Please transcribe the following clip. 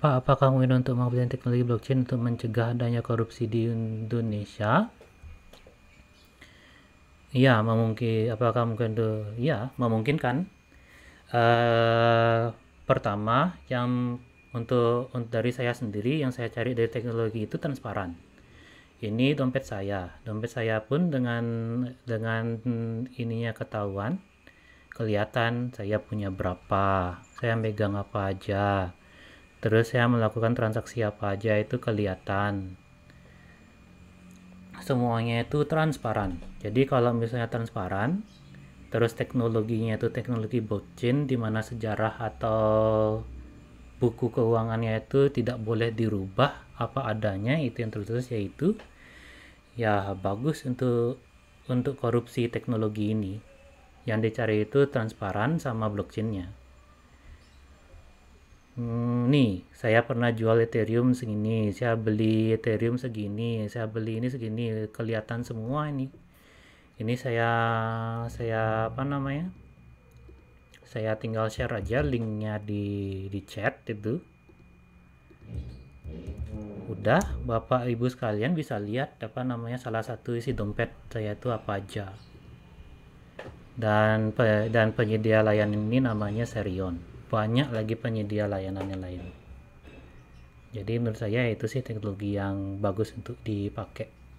Pak, apakah mungkin untuk mengupdate teknologi blockchain untuk mencegah adanya korupsi di Indonesia? Ya, memungkin. Apakah mungkin itu? Ya, memungkinkan. Uh, pertama, yang untuk, untuk dari saya sendiri, yang saya cari dari teknologi itu transparan. Ini dompet saya. Dompet saya pun dengan dengan ininya ketahuan, kelihatan saya punya berapa, saya megang apa aja terus saya melakukan transaksi apa aja itu kelihatan semuanya itu transparan jadi kalau misalnya transparan terus teknologinya itu teknologi blockchain di mana sejarah atau buku keuangannya itu tidak boleh dirubah apa adanya itu yang terus-terus yaitu ya bagus untuk untuk korupsi teknologi ini yang dicari itu transparan sama blockchainnya hmm, nih saya pernah jual Ethereum segini saya beli Ethereum segini saya beli ini segini kelihatan semua ini ini saya saya apa namanya saya tinggal share aja linknya di di chat itu udah bapak ibu sekalian bisa lihat apa namanya salah satu isi dompet saya itu apa aja dan dan penyedia layanan ini namanya Serion banyak lagi penyedia layanan yang lain jadi menurut saya itu sih teknologi yang bagus untuk dipakai